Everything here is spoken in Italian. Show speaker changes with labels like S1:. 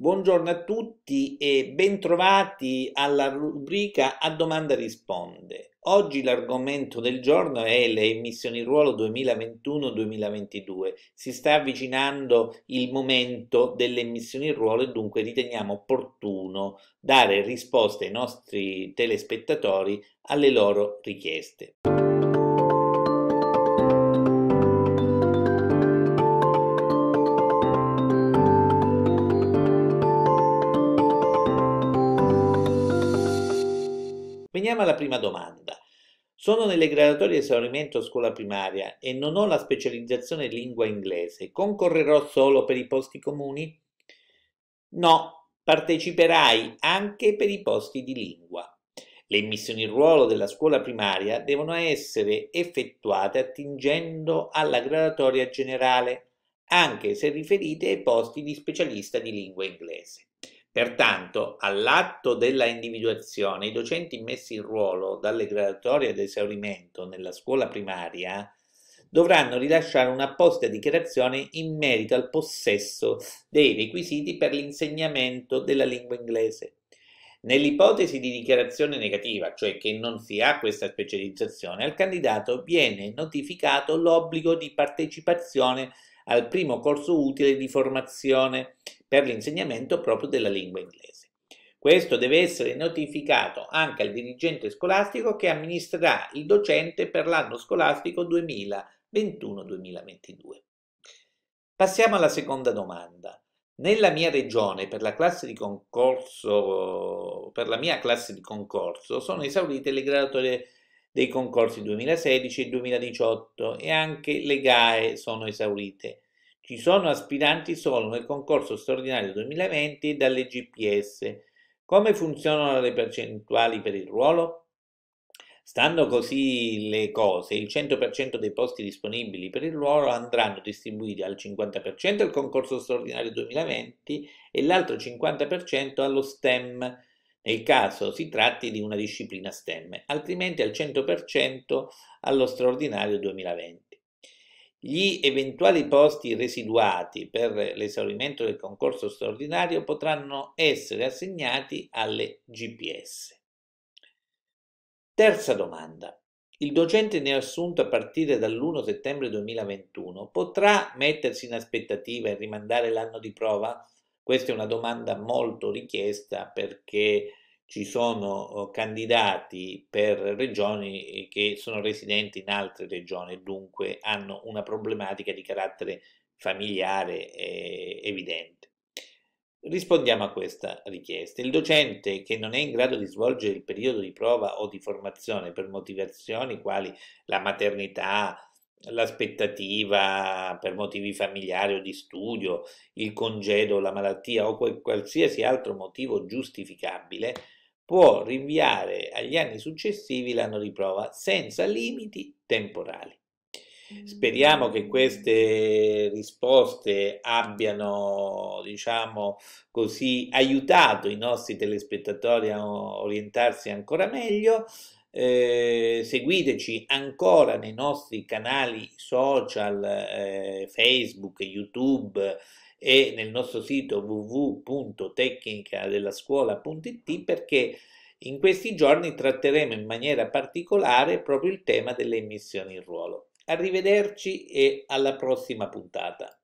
S1: Buongiorno a tutti e bentrovati alla rubrica A domanda risponde. Oggi l'argomento del giorno è le emissioni ruolo 2021-2022. Si sta avvicinando il momento delle emissioni ruolo e dunque riteniamo opportuno dare risposte ai nostri telespettatori alle loro richieste. Veniamo alla prima domanda. Sono nelle graduatorie di esaurimento scuola primaria e non ho la specializzazione in lingua inglese. Concorrerò solo per i posti comuni? No, parteciperai anche per i posti di lingua. Le missioni in ruolo della scuola primaria devono essere effettuate attingendo alla graduatoria generale, anche se riferite ai posti di specialista di lingua inglese. Pertanto, all'atto della individuazione, i docenti messi in ruolo dalle graduatorie ad esaurimento nella scuola primaria dovranno rilasciare un'apposita dichiarazione in merito al possesso dei requisiti per l'insegnamento della lingua inglese. Nell'ipotesi di dichiarazione negativa, cioè che non si ha questa specializzazione, al candidato viene notificato l'obbligo di partecipazione al primo corso utile di formazione per l'insegnamento proprio della lingua inglese. Questo deve essere notificato anche al dirigente scolastico che amministrerà il docente per l'anno scolastico 2021-2022. Passiamo alla seconda domanda. Nella mia regione, per la, concorso, per la mia classe di concorso, sono esaurite le graduatorie dei concorsi 2016 e 2018 e anche le GAE sono esaurite. Ci sono aspiranti solo nel concorso straordinario 2020 e dalle GPS. Come funzionano le percentuali per il ruolo? Stando così le cose, il 100% dei posti disponibili per il ruolo andranno distribuiti al 50% al concorso straordinario 2020 e l'altro 50% allo STEM, nel caso si tratti di una disciplina STEM, altrimenti al 100% allo straordinario 2020. Gli eventuali posti residuati per l'esaurimento del concorso straordinario potranno essere assegnati alle GPS. Terza domanda. Il docente ne assunto a partire dall'1 settembre 2021 potrà mettersi in aspettativa e rimandare l'anno di prova? Questa è una domanda molto richiesta perché ci sono oh, candidati per regioni eh, che sono residenti in altre regioni e dunque hanno una problematica di carattere familiare eh, evidente. Rispondiamo a questa richiesta. Il docente che non è in grado di svolgere il periodo di prova o di formazione per motivazioni quali la maternità, l'aspettativa per motivi familiari o di studio, il congedo, la malattia o qualsiasi altro motivo giustificabile, può rinviare agli anni successivi l'anno di prova senza limiti temporali. Speriamo che mm. queste risposte abbiano, diciamo così, aiutato i nostri telespettatori a orientarsi ancora meglio. Eh, seguiteci ancora nei nostri canali social, eh, Facebook, YouTube e nel nostro sito www.tecnicadellascuola.it perché in questi giorni tratteremo in maniera particolare proprio il tema delle immissioni in ruolo. Arrivederci e alla prossima puntata.